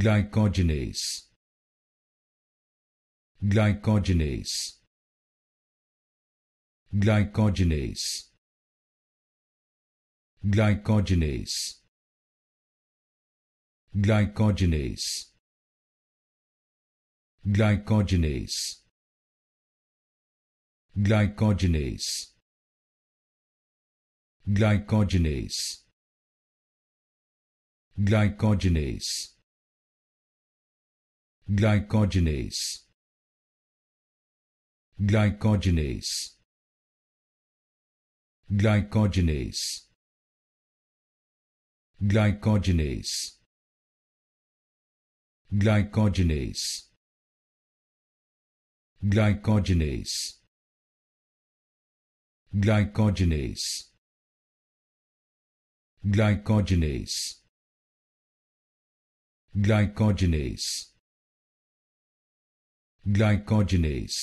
glycogenase glycogenase glycogenase glycogenase glycogenase glycogenase glycogenase glycogenase glycogenase glycogenase glycogenase glycogenase glycogenase glycogenase glycogenase glycogenase glycogenase glycogenase glycogenase